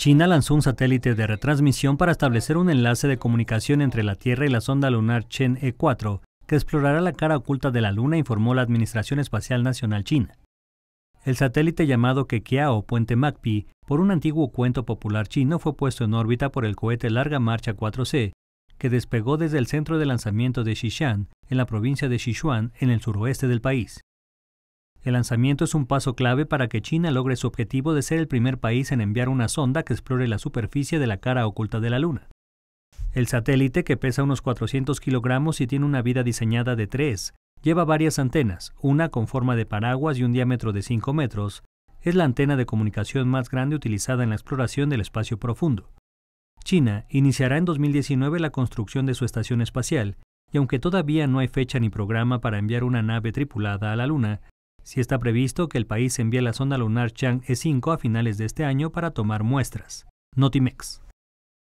China lanzó un satélite de retransmisión para establecer un enlace de comunicación entre la Tierra y la sonda lunar Chen E4, que explorará la cara oculta de la Luna, informó la Administración Espacial Nacional China. El satélite llamado Kekiao Puente Magpi, por un antiguo cuento popular chino, fue puesto en órbita por el cohete Larga Marcha 4C, que despegó desde el centro de lanzamiento de Xishan, en la provincia de Sichuan, en el suroeste del país. El lanzamiento es un paso clave para que China logre su objetivo de ser el primer país en enviar una sonda que explore la superficie de la cara oculta de la Luna. El satélite, que pesa unos 400 kilogramos y tiene una vida diseñada de tres, lleva varias antenas, una con forma de paraguas y un diámetro de 5 metros, es la antena de comunicación más grande utilizada en la exploración del espacio profundo. China iniciará en 2019 la construcción de su estación espacial, y aunque todavía no hay fecha ni programa para enviar una nave tripulada a la Luna, si está previsto que el país envíe la zona lunar Chang E5 a finales de este año para tomar muestras. Notimex.